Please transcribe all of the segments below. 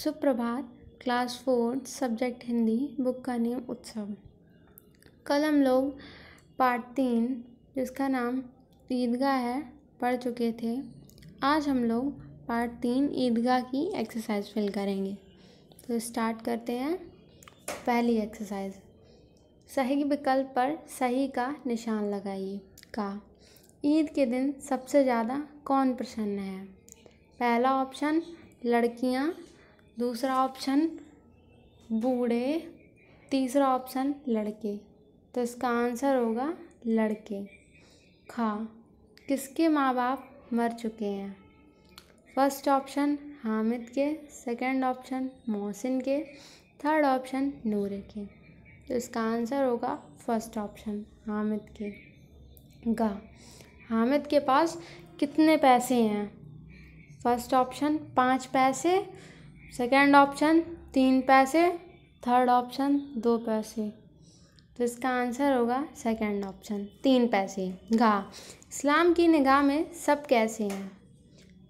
सुप्रभात class fourth subject Hindi book का नियम उत्सव कल हम लोग पार्ट तीन जिसका नाम ईदगाह है पढ़ चुके थे आज हम लोग पार्ट तीन ईदगाह की एक्सरसाइज फिल करेंगे तो स्टार्ट करते हैं पहली एक्सरसाइज सही विकल्प पर सही का निशान लगाइए का ईद के दिन सबसे ज़्यादा कौन प्रसन्न है पहला ऑप्शन लड़कियाँ दूसरा ऑप्शन बूढ़े तीसरा ऑप्शन लड़के तो इसका आंसर होगा लड़के खा किसके माँ बाप मर चुके हैं फर्स्ट ऑप्शन हामिद के सेकंड ऑप्शन मोहसिन के थर्ड ऑप्शन नूरे के तो इसका आंसर होगा फर्स्ट ऑप्शन हामिद के गा हामिद के पास कितने पैसे हैं फर्स्ट ऑप्शन पाँच पैसे सेकेंड ऑप्शन तीन पैसे थर्ड ऑप्शन दो पैसे तो इसका आंसर होगा सेकेंड ऑप्शन तीन पैसे घा इस्लाम की निगाह में सब कैसे हैं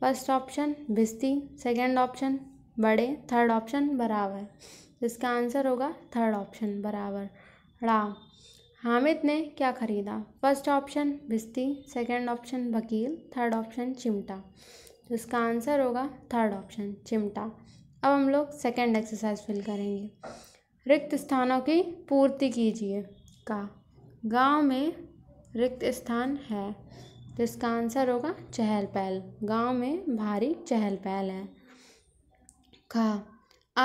फर्स्ट ऑप्शन भिस्ती सेकेंड ऑप्शन बड़े थर्ड ऑप्शन बराबर इसका आंसर होगा थर्ड ऑप्शन बराबर रा हामिद ने क्या खरीदा फर्स्ट ऑप्शन बिस्ती सेकंड ऑप्शन वकील थर्ड ऑप्शन चिमटा तो इसका आंसर होगा थर्ड ऑप्शन चिमटा अब हम लोग सेकंड एक्सरसाइज फिल करेंगे रिक्त स्थानों की पूर्ति कीजिए का गांव में रिक्त स्थान है तो इसका आंसर होगा चहल पहल गांव में भारी चहल पहल है खा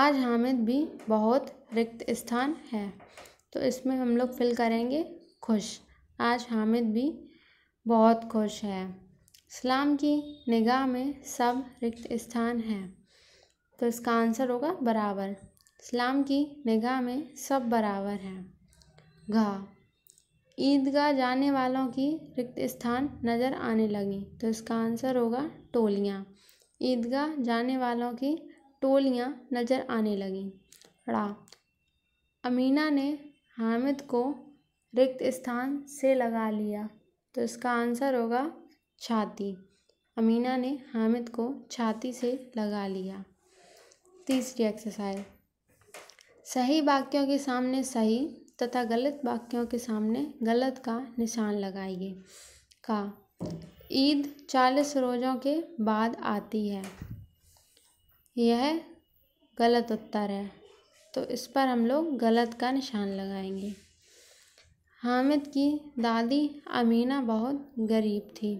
आज हामिद भी बहुत रिक्त स्थान है तो इसमें हम लोग फिल करेंगे खुश आज हामिद भी बहुत खुश है इस्लाम की निगाह में सब रिक्त स्थान है तो इसका आंसर होगा बराबर इस्लाम की निगाह में सब बराबर हैं घा ईदगाह जाने वालों की रिक्त स्थान नज़र आने लगी तो इसका आंसर होगा टोलियाँ ईदगाह जाने वालों की टोलियाँ नज़र आने लगीं रा अमीना ने हामिद को रिक्त स्थान से लगा लिया तो इसका आंसर होगा छाती अमीना ने हामिद को छाती से लगा लिया तीसरी एक्सरसाइज सही वाक्यों के सामने सही तथा गलत वाक्यों के सामने गलत का निशान लगाइए का ईद चालीस रोज़ों के बाद आती है यह गलत उत्तर है तो इस पर हम लोग गलत का निशान लगाएंगे हामिद की दादी अमीना बहुत गरीब थी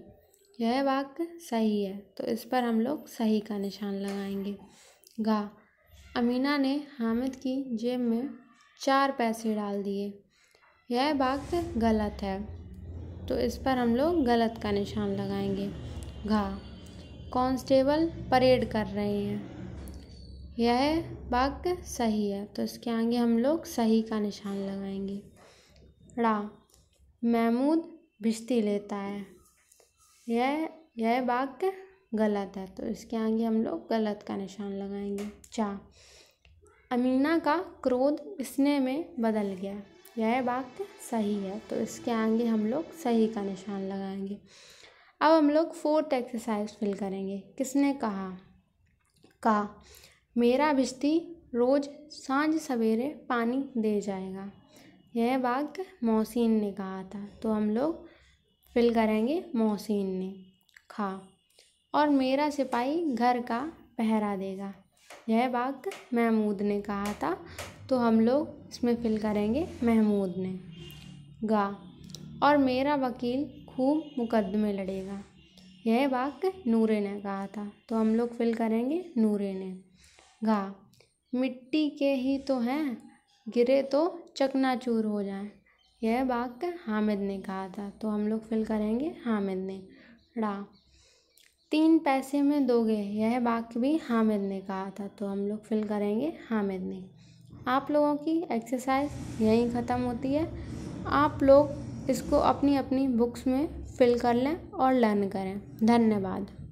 यह वाक्य सही है तो इस पर हम लोग सही का निशान लगाएंगे गा अमीना ने हामिद की जेब में चार पैसे डाल दिए यह वाक्य गलत है तो इस पर हम लोग गलत का निशान लगाएंगे घा कांस्टेबल परेड कर रहे हैं यह वाक्य सही है तो इसके आगे हम लोग सही का निशान लगाएंगे रा महमूद भिश्ती लेता है यह यह वाक्य गलत है तो इसके आगे हम लोग गलत का निशान लगाएंगे चा अमीना का क्रोध स्नेह में बदल गया यह वाक्य सही है तो इसके आगे हम लोग सही का निशान लगाएंगे अब हम लोग फोर्थ एक्सरसाइज फिल करेंगे किसने कहा का मेरा बिस्ती रोज़ सांझ सवेरे पानी दे जाएगा यह वाक्य मोहसिन ने कहा था तो हम लोग फिल करेंगे मोहसिन ने खा और मेरा सिपाही घर का पहरा देगा यह वाक्य महमूद ने कहा था तो हम लोग इसमें फिल करेंगे महमूद ने गा और मेरा वकील खूब मुकदमे लड़ेगा यह वाक्य नूरे ने कहा था तो हम लोग फिल करेंगे नूरे ने गा मिट्टी के ही तो हैं गिरे तो चकनाचूर हो जाए यह बाग हामिद ने कहा था तो हम लोग फिल करेंगे हामिद ने ड़ा तीन पैसे में दोगे यह बाग भी हामिद ने कहा था तो हम लोग फिल करेंगे हामिद ने आप लोगों की एक्सरसाइज यहीं ख़त्म होती है आप लोग इसको अपनी अपनी बुक्स में फिल कर लें और लर्न करें धन्यवाद